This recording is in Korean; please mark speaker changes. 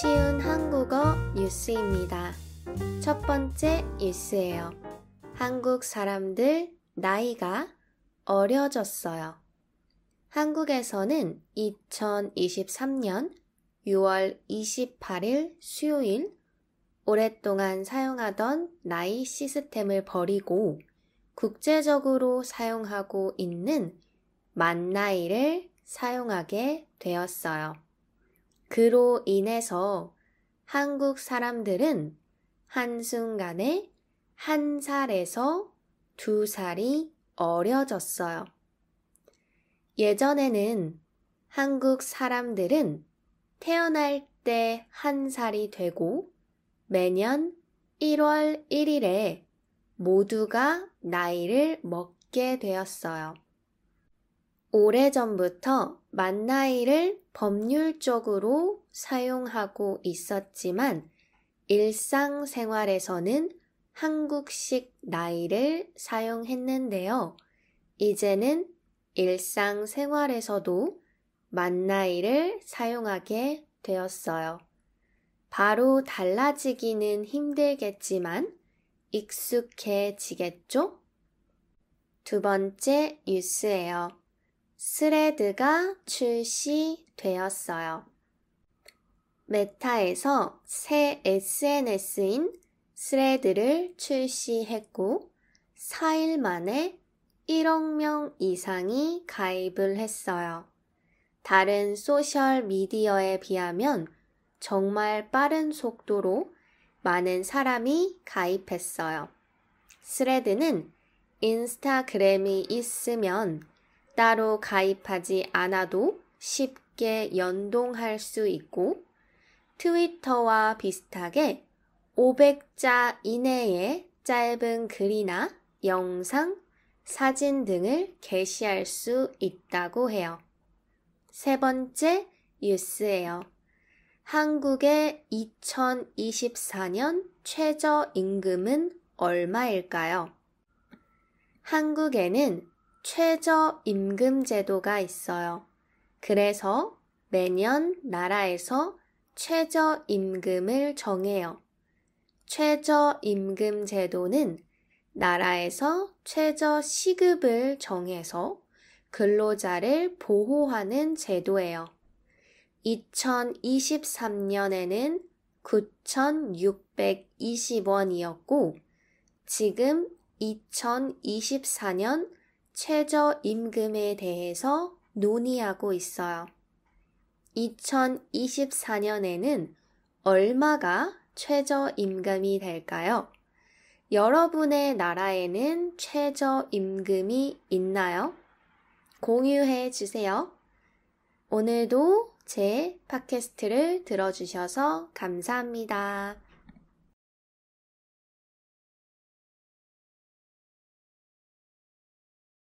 Speaker 1: 쉬운 한국어 뉴스입니다. 첫 번째 뉴스예요. 한국 사람들 나이가 어려졌어요. 한국에서는 2023년 6월 28일 수요일 오랫동안 사용하던 나이 시스템을 버리고 국제적으로 사용하고 있는 만 나이를 사용하게 되었어요. 그로 인해서 한국 사람들은 한순간에 한 살에서 두 살이 어려졌어요. 예전에는 한국 사람들은 태어날 때 한 살이 되고 매년 1월 1일에 모두가 나이를 먹게 되었어요. 오래전부터 만나이를 법률적으로 사용하고 있었지만 일상생활에서는 한국식 나이를 사용했는데요. 이제는 일상생활에서도 만나이를 사용하게 되었어요. 바로 달라지기는 힘들겠지만 익숙해지겠죠? 두 번째 뉴스예요. 스레드가 출시되었어요. 메타에서 새 SNS인 스레드를 출시했고 4일 만에 1억 명 이상이 가입을 했어요. 다른 소셜 미디어에 비하면 정말 빠른 속도로 많은 사람이 가입했어요. 스레드는 인스타그램이 있으면 따로 가입하지 않아도 쉽게 연동할 수 있고 트위터와 비슷하게 500자 이내에 짧은 글이나 영상, 사진 등을 게시할 수 있다고 해요. 세 번째 뉴스예요. 한국의 2024년 최저임금은 얼마일까요? 한국에는 최저임금제도가 있어요. 그래서 매년 나라에서 최저임금을 정해요. 최저임금제도는 나라에서 최저시급을 정해서 근로자를 보호하는 제도예요. 2023년에는 9,620원이었고, 지금 2024년 최저임금에 대해서 논의하고 있어요. 2024년에는 얼마가 최저임금이 될까요? 여러분의 나라에는 최저임금이 있나요? 공유해 주세요. 오늘도 제 팟캐스트를 들어주셔서 감사합니다.